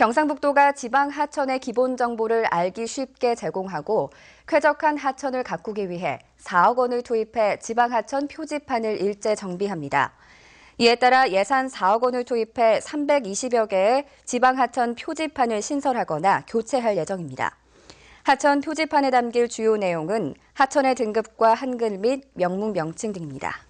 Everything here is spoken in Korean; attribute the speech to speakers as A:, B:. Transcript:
A: 경상북도가 지방 하천의 기본 정보를 알기 쉽게 제공하고 쾌적한 하천을 가꾸기 위해 4억 원을 투입해 지방 하천 표지판을 일제 정비합니다. 이에 따라 예산 4억 원을 투입해 320여 개의 지방 하천 표지판을 신설하거나 교체할 예정입니다. 하천 표지판에 담길 주요 내용은 하천의 등급과 한글 및 명문 명칭 등입니다.